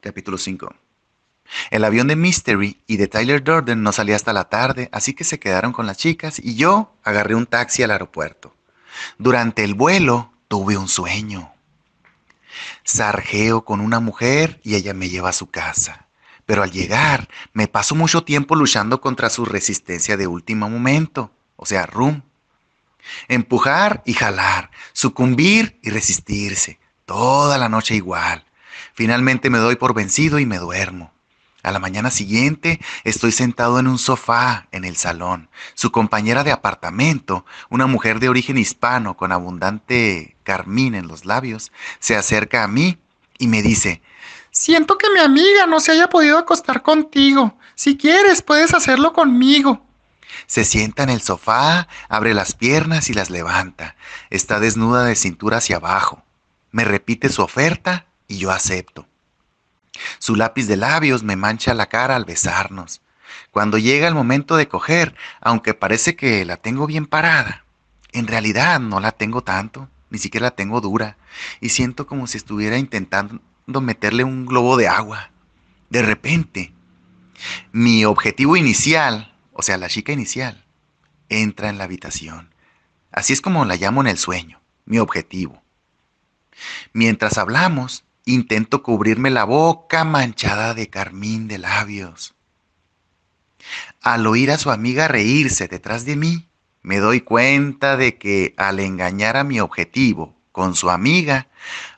capítulo 5. El avión de Mystery y de Tyler Durden no salía hasta la tarde, así que se quedaron con las chicas y yo agarré un taxi al aeropuerto. Durante el vuelo tuve un sueño. Sargeo con una mujer y ella me lleva a su casa. Pero al llegar, me paso mucho tiempo luchando contra su resistencia de último momento, o sea, rum. Empujar y jalar, sucumbir y resistirse, toda la noche igual, Finalmente me doy por vencido y me duermo. A la mañana siguiente estoy sentado en un sofá en el salón. Su compañera de apartamento, una mujer de origen hispano con abundante carmín en los labios, se acerca a mí y me dice, siento que mi amiga no se haya podido acostar contigo. Si quieres, puedes hacerlo conmigo. Se sienta en el sofá, abre las piernas y las levanta. Está desnuda de cintura hacia abajo. Me repite su oferta y yo acepto. Su lápiz de labios me mancha la cara al besarnos. Cuando llega el momento de coger, aunque parece que la tengo bien parada, en realidad no la tengo tanto, ni siquiera la tengo dura, y siento como si estuviera intentando meterle un globo de agua. De repente, mi objetivo inicial, o sea, la chica inicial, entra en la habitación. Así es como la llamo en el sueño, mi objetivo. Mientras hablamos, Intento cubrirme la boca manchada de carmín de labios. Al oír a su amiga reírse detrás de mí, me doy cuenta de que al engañar a mi objetivo con su amiga,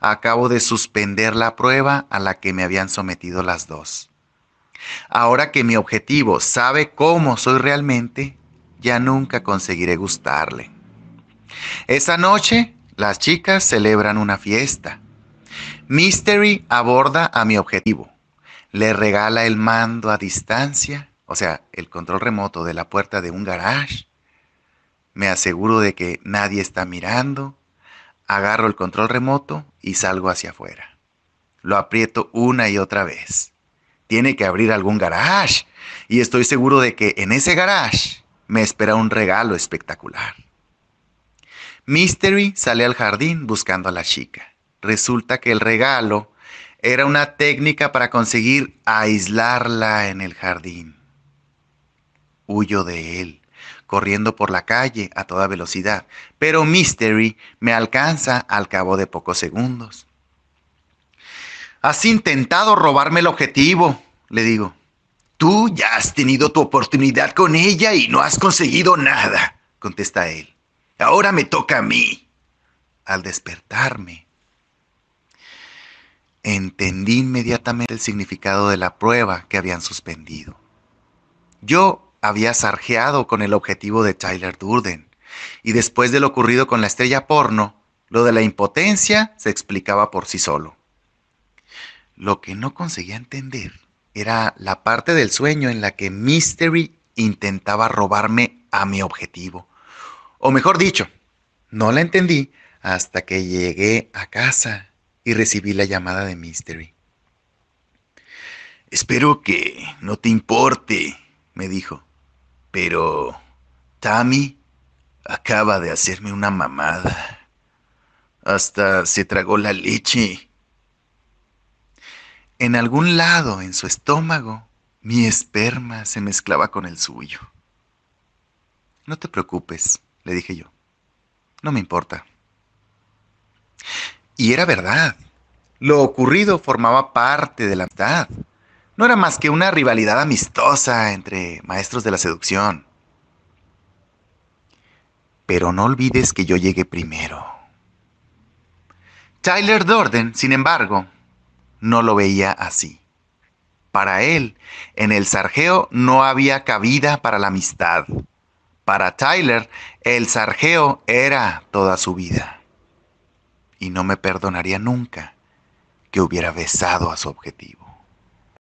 acabo de suspender la prueba a la que me habían sometido las dos. Ahora que mi objetivo sabe cómo soy realmente, ya nunca conseguiré gustarle. Esa noche, las chicas celebran una fiesta. Mystery aborda a mi objetivo. Le regala el mando a distancia, o sea, el control remoto de la puerta de un garage. Me aseguro de que nadie está mirando. Agarro el control remoto y salgo hacia afuera. Lo aprieto una y otra vez. Tiene que abrir algún garage. Y estoy seguro de que en ese garage me espera un regalo espectacular. Mystery sale al jardín buscando a la chica resulta que el regalo era una técnica para conseguir aislarla en el jardín. Huyo de él, corriendo por la calle a toda velocidad, pero Mystery me alcanza al cabo de pocos segundos. Has intentado robarme el objetivo, le digo. Tú ya has tenido tu oportunidad con ella y no has conseguido nada, contesta él. Ahora me toca a mí. Al despertarme, entendí inmediatamente el significado de la prueba que habían suspendido. Yo había sarjeado con el objetivo de Tyler Durden, y después de lo ocurrido con la estrella porno, lo de la impotencia se explicaba por sí solo. Lo que no conseguía entender era la parte del sueño en la que Mystery intentaba robarme a mi objetivo. O mejor dicho, no la entendí hasta que llegué a casa y recibí la llamada de Mystery. Espero que no te importe, me dijo, pero Tammy acaba de hacerme una mamada. Hasta se tragó la leche. En algún lado, en su estómago, mi esperma se mezclaba con el suyo. No te preocupes, le dije yo. No me importa. Y era verdad. Lo ocurrido formaba parte de la amistad. No era más que una rivalidad amistosa entre maestros de la seducción. Pero no olvides que yo llegué primero. Tyler Dorden, sin embargo, no lo veía así. Para él, en el sargeo no había cabida para la amistad. Para Tyler, el sargeo era toda su vida y no me perdonaría nunca que hubiera besado a su objetivo.